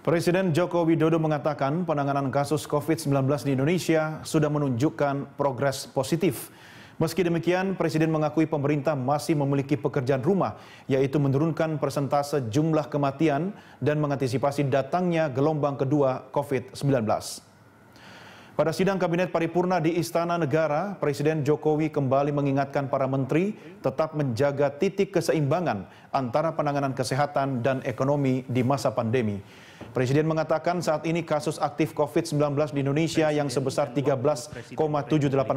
Presiden Joko Widodo mengatakan penanganan kasus COVID-19 di Indonesia sudah menunjukkan progres positif. Meski demikian, Presiden mengakui pemerintah masih memiliki pekerjaan rumah, yaitu menurunkan persentase jumlah kematian dan mengantisipasi datangnya gelombang kedua COVID-19. Pada sidang Kabinet Paripurna di Istana Negara, Presiden Jokowi kembali mengingatkan para menteri tetap menjaga titik keseimbangan antara penanganan kesehatan dan ekonomi di masa pandemi. Presiden mengatakan saat ini kasus aktif COVID-19 di Indonesia yang sebesar 13,78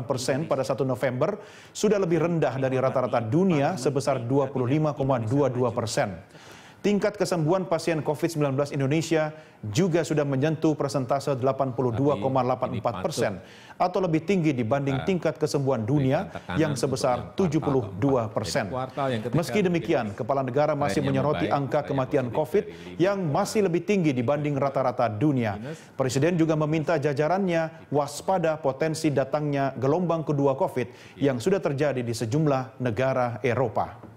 persen pada 1 November sudah lebih rendah dari rata-rata dunia sebesar 25,22 persen tingkat kesembuhan pasien COVID-19 Indonesia juga sudah menyentuh persentase 82,84 persen atau lebih tinggi dibanding nah, tingkat kesembuhan dunia yang sebesar 72 persen. Meski demikian, Kepala Negara masih menyoroti angka kematian COVID yang masih lebih tinggi dibanding rata-rata dunia. Presiden juga meminta jajarannya waspada potensi datangnya gelombang kedua COVID yang iya. sudah terjadi di sejumlah negara Eropa.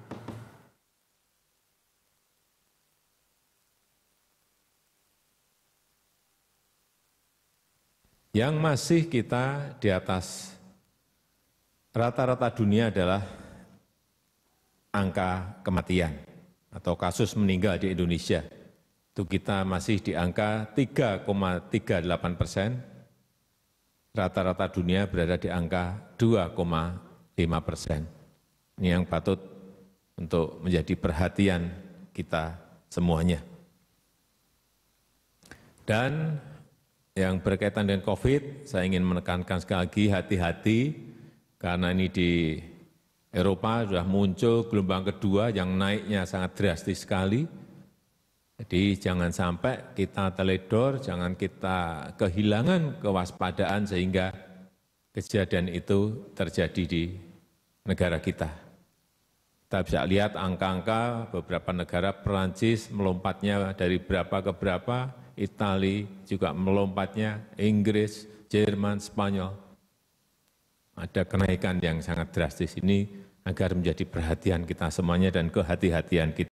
yang masih kita di atas rata-rata dunia adalah angka kematian atau kasus meninggal di Indonesia. Itu kita masih di angka 3,38 persen, rata-rata dunia berada di angka 2,5 persen. Ini yang patut untuk menjadi perhatian kita semuanya. Dan yang berkaitan dengan covid saya ingin menekankan sekali lagi hati hati karena ini di Eropa sudah muncul gelombang kedua yang naiknya sangat drastis sekali. Jadi jangan sampai kita teledor, jangan kita kehilangan kewaspadaan sehingga kejadian itu terjadi di negara kita. Kita bisa lihat angka-angka beberapa negara Perancis melompatnya dari berapa ke berapa, itali juga melompatnya, Inggris, Jerman, Spanyol. Ada kenaikan yang sangat drastis ini agar menjadi perhatian kita semuanya dan kehati-hatian kita.